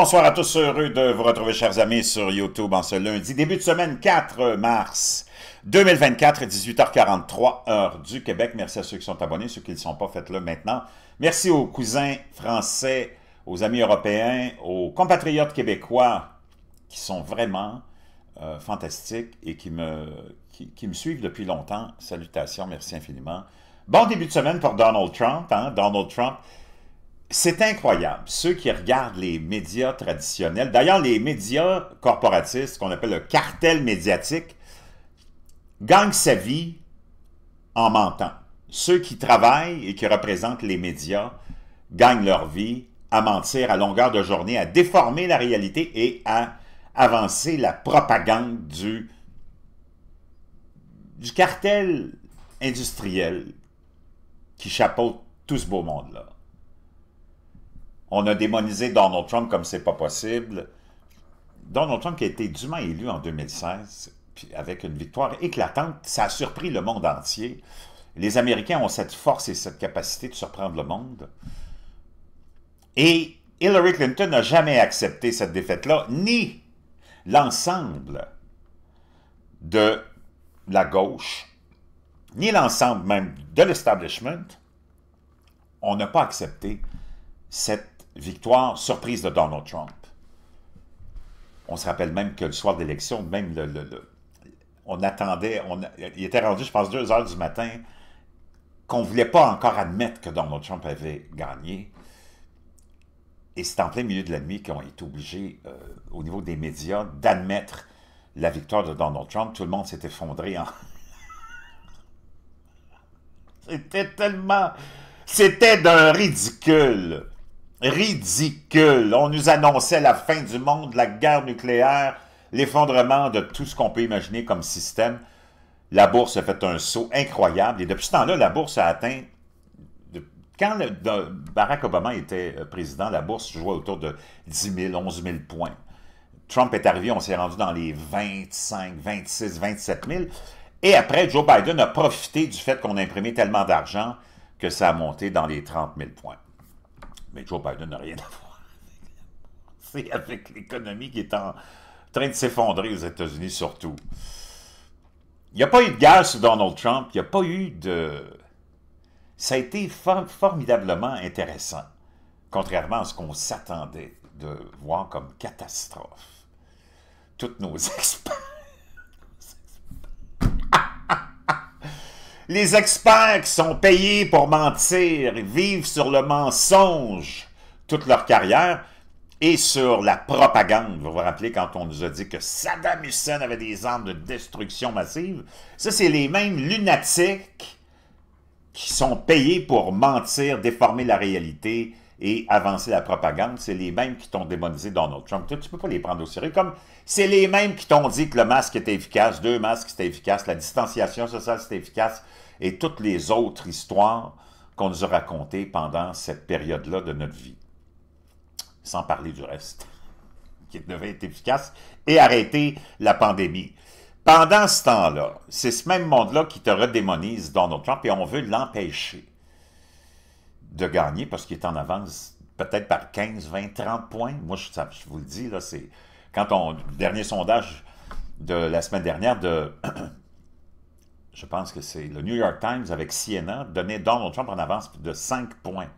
bonsoir à tous. Heureux de vous retrouver, chers amis, sur YouTube en ce lundi. Début de semaine 4 mars 2024, 18h43, heure du Québec. Merci à ceux qui sont abonnés, ceux qui ne sont pas, faites-le maintenant. Merci aux cousins français, aux amis européens, aux compatriotes québécois qui sont vraiment euh, fantastiques et qui me, me suivent depuis longtemps. Salutations, merci infiniment. Bon début de semaine pour Donald Trump. Hein? Donald Trump c'est incroyable. Ceux qui regardent les médias traditionnels, d'ailleurs les médias corporatistes, qu'on appelle le cartel médiatique, gagnent sa vie en mentant. Ceux qui travaillent et qui représentent les médias gagnent leur vie à mentir à longueur de journée, à déformer la réalité et à avancer la propagande du, du cartel industriel qui chapeaute tout ce beau monde-là. On a démonisé Donald Trump comme c'est pas possible. Donald Trump qui a été dûment élu en 2016, avec une victoire éclatante, ça a surpris le monde entier. Les Américains ont cette force et cette capacité de surprendre le monde. Et Hillary Clinton n'a jamais accepté cette défaite-là, ni l'ensemble de la gauche, ni l'ensemble même de l'establishment. On n'a pas accepté cette victoire surprise de Donald Trump. On se rappelle même que le soir d'élection, même le, on attendait, on, il était rendu, je pense, deux heures du matin, qu'on ne voulait pas encore admettre que Donald Trump avait gagné. Et c'est en plein milieu de la nuit qu'on est obligé, euh, au niveau des médias, d'admettre la victoire de Donald Trump. Tout le monde s'est effondré en... C'était tellement... C'était d'un ridicule ridicule. On nous annonçait la fin du monde, la guerre nucléaire, l'effondrement de tout ce qu'on peut imaginer comme système. La bourse a fait un saut incroyable. Et depuis ce temps-là, la bourse a atteint... Quand Barack Obama était euh, président, la bourse jouait autour de 10 000, 11 000 points. Trump est arrivé, on s'est rendu dans les 25, 26, 27 000. Et après, Joe Biden a profité du fait qu'on a imprimé tellement d'argent que ça a monté dans les 30 000 points. Mais Joe Biden n'a rien à voir. C'est avec l'économie qui est en train de s'effondrer aux États-Unis surtout. Il n'y a pas eu de guerre sous Donald Trump, il n'y a pas eu de... Ça a été formidablement intéressant, contrairement à ce qu'on s'attendait de voir comme catastrophe. Toutes nos experts Les experts qui sont payés pour mentir et vivent sur le mensonge toute leur carrière et sur la propagande. Vous vous rappelez quand on nous a dit que Saddam Hussein avait des armes de destruction massive? Ça, c'est les mêmes lunatiques qui sont payés pour mentir, déformer la réalité, et avancer la propagande, c'est les mêmes qui t'ont démonisé Donald Trump. tu ne peux pas les prendre au sérieux. Comme c'est les mêmes qui t'ont dit que le masque était efficace, deux masques c'était efficace, la distanciation sociale c'était efficace, et toutes les autres histoires qu'on nous a racontées pendant cette période-là de notre vie. Sans parler du reste, qui devait être efficace, et arrêter la pandémie. Pendant ce temps-là, c'est ce même monde-là qui te redémonise Donald Trump et on veut l'empêcher de gagner parce qu'il est en avance peut-être par 15, 20, 30 points. Moi, je, vous le dis, là, c'est. Quand on. dernier sondage de la semaine dernière de. je pense que c'est le New York Times avec CNN donnait Donald Trump en avance de 5 points.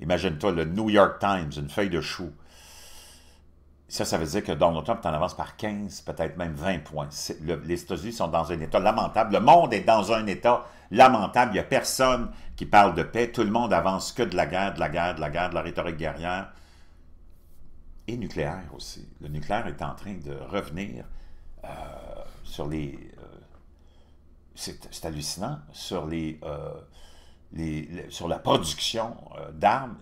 Imagine-toi le New York Times, une feuille de chou. Ça, ça veut dire que Donald Trump est en avance par 15, peut-être même 20 points. les États-Unis sont dans un état lamentable. Le monde est dans un état lamentable. Il n'y a personne qui parle de paix. Tout le monde avance que de la guerre, de la guerre, de la guerre, de la rhétorique guerrière. Et nucléaire aussi. Le nucléaire est en train de revenir euh, sur les... Euh, c'est hallucinant. Sur, les, euh, sur la production d'armes,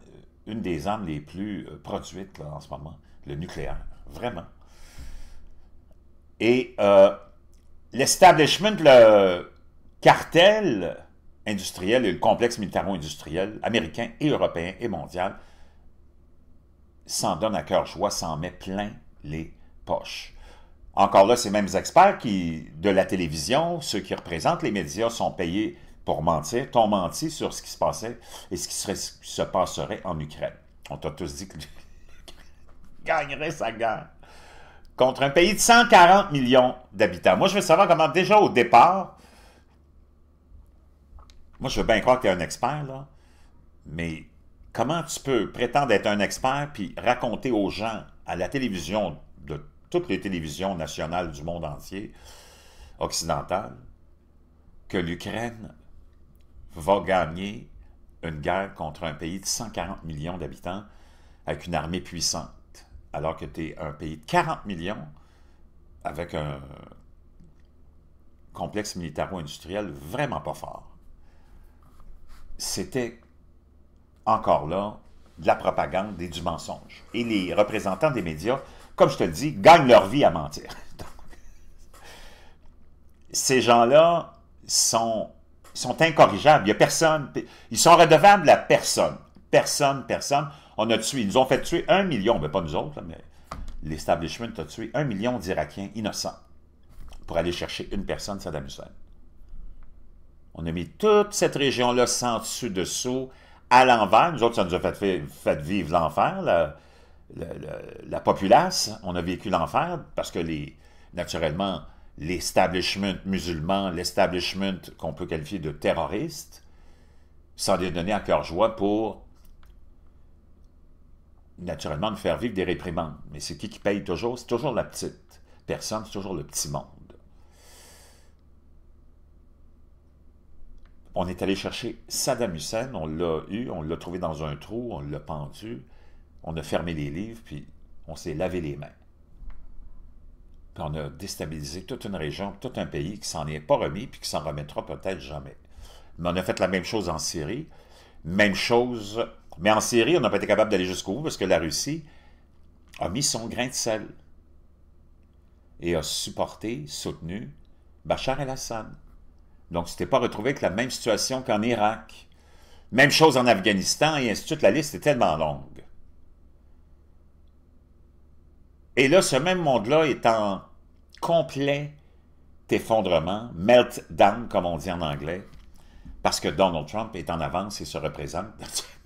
une des armes les plus produites en ce moment le nucléaire, vraiment. Et euh, l'establishment, le cartel industriel et le complexe militaro-industriel américain et européen et mondial s'en donne à cœur joie, s'en met plein les poches. Encore là, ces mêmes experts qui, de la télévision, ceux qui représentent les médias, sont payés pour mentir, t'ont menti sur ce qui se passait et ce qui se passerait en Ukraine. On t'a tous dit que gagnerait sa guerre contre un pays de 140 millions d'habitants. Moi, je veux savoir comment, déjà au départ, moi, je veux bien croire que tu es un expert, là, mais comment tu peux prétendre être un expert puis raconter aux gens à la télévision de toutes les télévisions nationales du monde entier, occidentales, que l'Ukraine va gagner une guerre contre un pays de 140 millions d'habitants avec une armée puissante alors que tu es un pays de 40 millions avec un complexe militaro-industriel vraiment pas fort. C'était encore là de la propagande et du mensonge. Et les représentants des médias, comme je te le dis, gagnent leur vie à mentir. ces gens-là sont, incorrigibles. Il y a personne. Ils sont redevables à personne. Personne, personne on a tué, ils nous ont fait tuer un million, mais ben, pas nous autres, mais l'establishment a tué un million d'Irakiens innocents pour aller chercher une personne, Saddam Hussein. On a mis toute cette région-là sans dessus dessous, à l'envers. Nous autres, ça nous a fait, vivre l'enfer, la, populace. On a vécu l'enfer parce que, les, naturellement, l'establishment musulman, l'establishment qu'on peut qualifier de terroriste, s'en est donné à cœur joie pour naturellement de faire vivre des réprimandes. Mais c'est qui qui paye toujours? C'est toujours la petite personne, c'est toujours le petit monde. On est allé chercher Saddam Hussein, on l'a eu, on l'a trouvé dans un trou, on l'a pendu, on a fermé les livres, puis on s'est lavé les mains. Puis on a déstabilisé toute une région, tout un pays qui s'en est pas remis, puis qui s'en remettra peut-être jamais. Mais on a fait la même chose en Syrie, même chose mais en Syrie, on n'a pas été capable d'aller jusqu'au bout parce que la Russie a mis son grain de sel et a supporté, soutenu Bachar el-Assad. Donc, ce n'était pas retrouvé avec la même situation qu'en Irak. Même chose en Afghanistan et ainsi de suite. La liste est tellement longue. Et là, ce même monde-là est en complet effondrement, meltdown, comme on dit en anglais, parce que Donald Trump est en avance et se représente.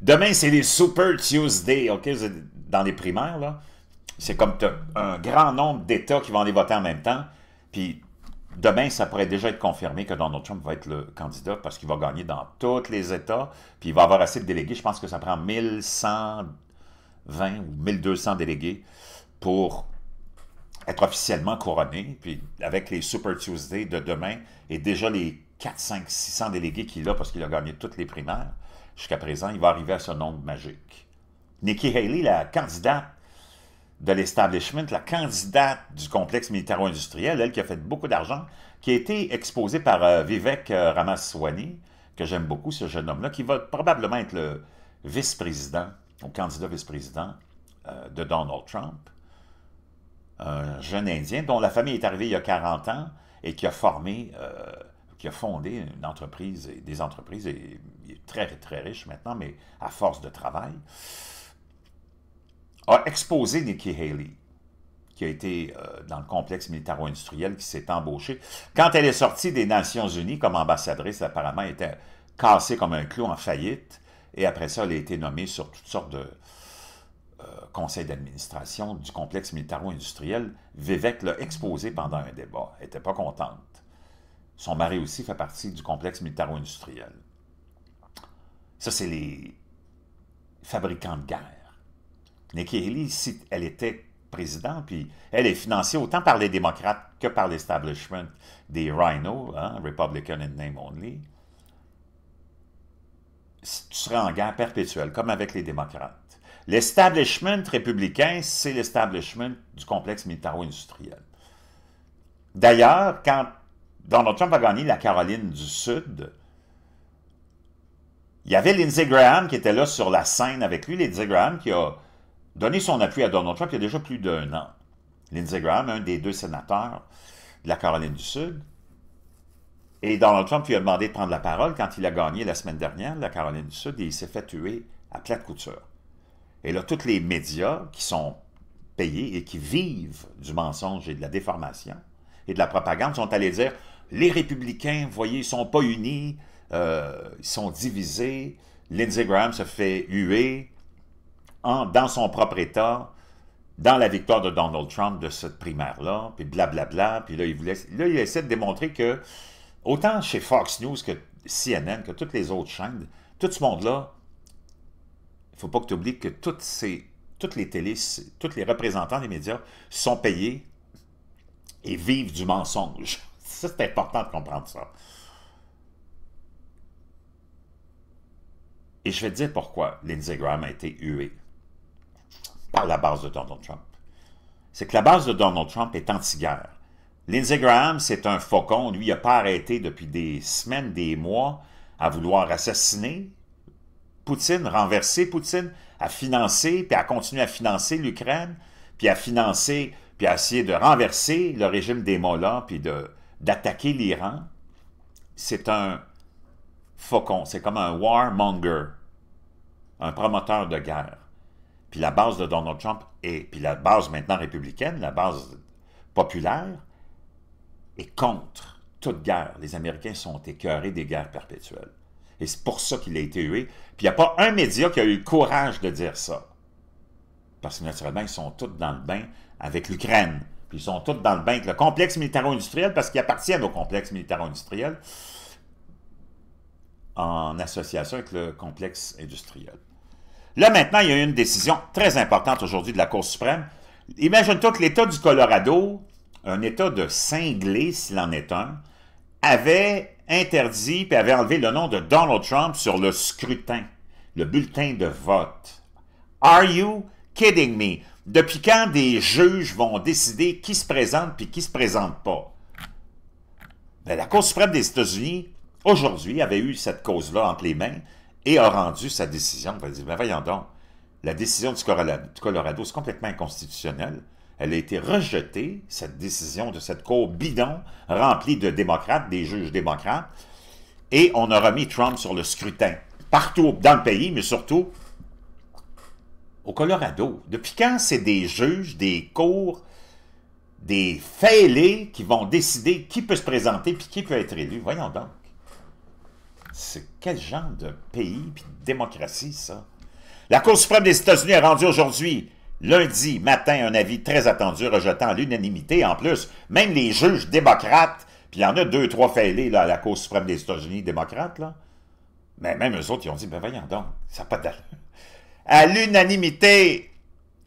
Demain, c'est les Super Tuesday, OK? Dans les primaires, là, c'est comme un grand nombre d'États qui vont aller voter en même temps. Puis demain, ça pourrait déjà être confirmé que Donald Trump va être le candidat parce qu'il va gagner dans tous les États. Puis il va avoir assez de délégués. Je pense que ça prend 1120 ou 1200 délégués pour être officiellement couronné. Puis avec les Super Tuesday de demain et déjà les 4, 5, 600 délégués qu'il a parce qu'il a gagné toutes les primaires jusqu'à présent, il va arriver à ce nombre magique. Nikki Haley, la candidate de l'establishment, la candidate du complexe militaro-industriel, elle qui a fait beaucoup d'argent, qui a été exposée par euh, Vivek Ramaswani, euh, Ramaswamy, que j'aime beaucoup, ce jeune homme-là, qui va probablement être le vice-président, ou candidat vice-président euh, de Donald Trump, un jeune Indien dont la famille est arrivée il y a 40 ans et qui a formé, qui a fondé une entreprise, et, des entreprises et très, très riche maintenant, mais à force de travail, a exposé Nikki Haley, qui a été euh, dans le complexe militaro-industriel, qui s'est embauché. Quand elle est sortie des Nations Unies comme ambassadrice, apparemment, elle était cassée comme un clou en faillite. Et après ça, elle a été nommée sur toutes sortes de euh, conseils d'administration du complexe militaro-industriel. Vivek l'a exposée pendant un débat. Elle n'était pas contente. Son mari aussi fait partie du complexe militaro-industriel. Ça, c'est les fabricants de guerre. Nikki Haley, si elle était présidente, puis elle est financée autant par les démocrates que par l'establishment des Rhinos, hein, Republican in name only, tu serais en guerre perpétuelle, comme avec les démocrates. L'establishment républicain, c'est l'establishment du complexe militaro-industriel. D'ailleurs, quand Donald Trump a gagné la Caroline du Sud, il y avait Lindsey Graham qui était là sur la scène avec lui. Lindsey Graham qui a donné son appui à Donald Trump il y a déjà plus d'un an. Lindsey Graham, un des deux sénateurs de la Caroline du Sud. Et Donald Trump lui a demandé de prendre la parole quand il a gagné la semaine dernière la Caroline du Sud et il s'est fait tuer à plate couture. Et là, tous les médias qui sont payés et qui vivent du mensonge et de la déformation et de la propagande sont allés dire les républicains, voyez, ne sont pas unis, euh, ils sont divisés. Lindsey Graham se fait huer dans son propre État, dans la victoire de Donald Trump de cette primaire-là, puis blablabla. puis là il, voulait, là, essaie de démontrer que, autant chez Fox News que CNN, que toutes les autres chaînes, tout ce monde-là, il faut pas que tu oublies que toutes, ces, les télés, tous les représentants des médias sont payés et vivent du mensonge. c'est important de comprendre ça. Et je vais te dire pourquoi Lindsey Graham a été hué par la base de Donald Trump. C'est que la base de Donald Trump est anti-guerre. Lindsey Graham, c'est un faucon. Lui, il n'a pas arrêté depuis des semaines, des mois, à vouloir assassiner Poutine, renverser Poutine, à financer, puis à continuer à financer l'Ukraine, puis à financer, puis à essayer de renverser le régime des Mollahs, puis d'attaquer l'Iran. C'est un faucon. C'est comme un warmonger, un promoteur de guerre. Puis la base de Donald Trump, et puis la base maintenant républicaine, la base populaire, est contre toute guerre. Les Américains sont écœurés des guerres perpétuelles. Et c'est pour ça qu'il a été hué. Puis il n'y a pas un média qui a eu le courage de dire ça. Parce que naturellement, ils sont tous dans le bain avec l'Ukraine. Puis ils sont tous dans le bain avec le complexe militaro-industriel parce qu'ils appartiennent au complexe militaro-industriel en association avec le complexe industriel. Là, maintenant, il y a une décision très importante aujourd'hui de la Cour suprême. Imagine-toi que l'État du Colorado, un État de cinglé, s'il en est un, avait interdit et avait enlevé le nom de Donald Trump sur le scrutin, le bulletin de vote. Are you kidding me? Depuis quand des juges vont décider qui se présente puis qui ne se présente pas? Ben, la Cour suprême des États-Unis aujourd'hui, avait eu cette cause-là entre les mains et a rendu sa décision. va dire, ben voyons donc, la décision du Colorado, c'est complètement inconstitutionnel. Elle a été rejetée, cette décision de cette cour bidon remplie de démocrates, des juges démocrates, et on a remis Trump sur le scrutin, partout dans le pays, mais surtout au Colorado. Depuis quand c'est des juges, des cours, des fêlés qui vont décider qui peut se présenter puis qui peut être élu? Voyons donc. C'est quel genre de pays puis de démocratie, ça? La Cour suprême des États-Unis a rendu aujourd'hui, lundi matin, un avis très attendu, rejetant l'unanimité. En plus, même les juges démocrates, puis il y en a deux, trois faillés à la Cour suprême des États-Unis démocrates, là. Mais même eux autres, ils ont dit, ben voyons donc, ça n'a pas d'allure. À l'unanimité,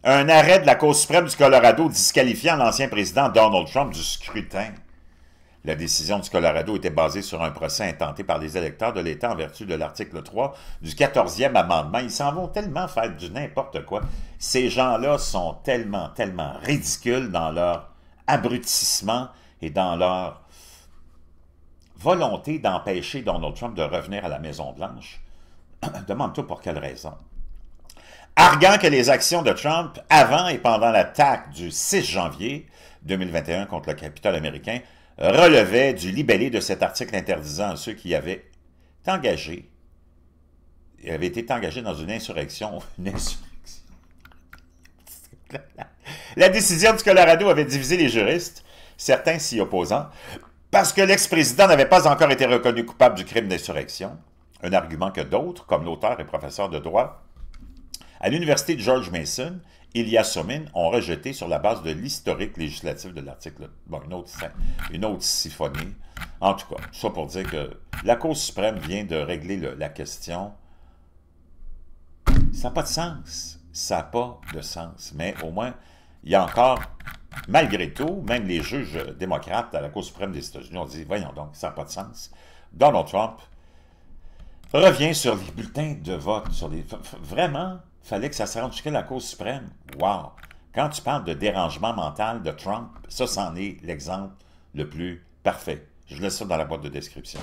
un arrêt de la Cour suprême du Colorado disqualifiant l'ancien président Donald Trump du scrutin. La décision du Colorado était basée sur un procès intenté par les électeurs de l'État en vertu de l'article 3 du 14e amendement. Ils s'en vont tellement faire du n'importe quoi. Ces gens-là sont tellement, tellement ridicules dans leur abrutissement et dans leur volonté d'empêcher Donald Trump de revenir à la Maison-Blanche. Demande-toi pour quelle raison. Arguant que les actions de Trump avant et pendant l'attaque du 6 janvier 2021 contre le Capitole américain relevait du libellé de cet article interdisant à ceux qui avaient engagé, avaient été engagés dans une insurrection, La décision du Colorado avait divisé les juristes, certains s'y opposant, parce que l'ex-président n'avait pas encore été reconnu coupable du crime d'insurrection, un argument que d'autres, comme l'auteur et professeur de droit à l'université de George Mason il y a semaine, ont rejeté sur la base de l'historique législatif de l'article. Bon, une autre une autre siphonie. En tout cas, ça pour dire que la Cour suprême vient de régler la question. Ça n'a pas de sens. Ça n'a pas de sens. Mais au moins, il y a encore, malgré tout, même les juges démocrates à la Cour suprême des États-Unis ont dit, voyons donc, ça n'a pas de sens. Donald Trump Reviens sur les bulletins de vote. Sur les... Vraiment, fallait que ça se rende jusqu'à la cause suprême. Wow! Quand tu parles de dérangement mental de Trump, ça, c'en est l'exemple le plus parfait. Je laisse ça dans la boîte de description.